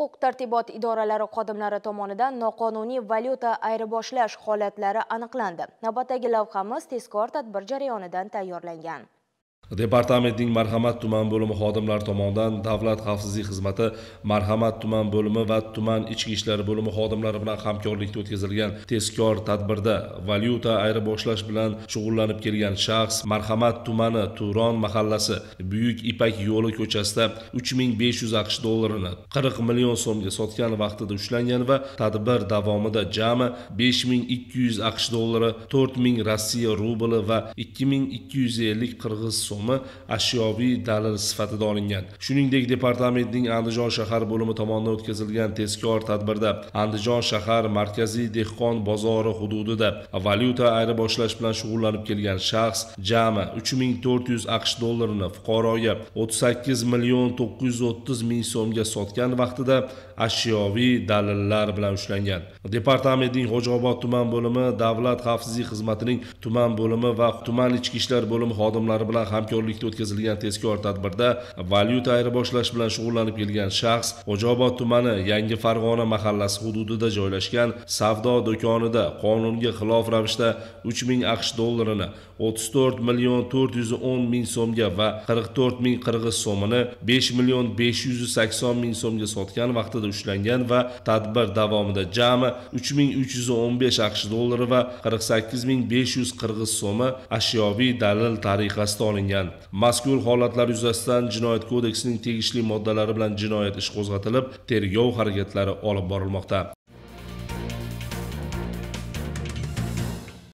huquq-tartibot idoralari xodimlari tomonidan noqonuniy valyuta ayriboshlash holatlari aniqlandi. Navbatdagi lavhamiz tezkor tadbir jarayonidan tayyorlangan. departamentning marhamat tuman bo'limi xodimlari tomonidan davlat xavfsizlik xizmati marhamat tuman bo'limi va tuman ichki ishlar bo'limi xodimlari bilan hamkorlikda o'tkazilgan tezkor tadbirda valyuta ayirboshlash bilan shug'ullanib kelgan shaxs marhamat tumani turon mahallasi buyuk ipak yo'li ko'chasida uch ming besh yuz aqsh dollarini qirq million so'mga sotgan vaqtida ushlangan va tadbir davomida jami besh ming ikki yuz aqsh dollari to'rt ming rossiya rubli va ikki ming ikki yuz ellik qirg'iz so'm so'mi ashyoviy dalil sifatida olingan shuningdek departamentning andijon shahar bo'limi tomonidan o'tkazilgan tezkor tadbirda andijon shahar markaziy dehqon bozori hududida valyuta ayriboshlash bilan shug'ullanib kelgan shaxs jami uch ming to'rt yuz aqsh dollarini fuqaroga o'ttiz sakkiz million to'qqiz yuz o'ttiz ming so'mga sotgan vaqtida ashyoviy dalillar bilan ushlangan departamentning xo'jaobod tuman bo'limi davlat xavfsizlik xizmatining tuman bo'limi va tuman ichki ishlar bo'limi xodimlari bilan ham hamkorlikda o'tkazilgan tezkor tadbirda valyuta ayirboshlash bilan shug'ullanib kelgan shaxs xo'jaobod tumani yangi farg'ona mahallasi hududida joylashgan savdo do'konida qonunga xilof ravishda 3000 aqsh dollarini 34 million 410 ming so'mga va 44 ming qirg'iz so'mini 5 million 580 ming so'mga sotgan vaqtida ushlangan va tadbir davomida jami 3315 aqsh dollari va yuz qirg'iz so'mi ashyoviy dalil tariqasida olingan qilingan mazkur holatlar yuzasidan jinoyat kodeksining tegishli moddalari bilan jinoyat ishi qo'zg'atilib tergov harakatlari olib borilmoqda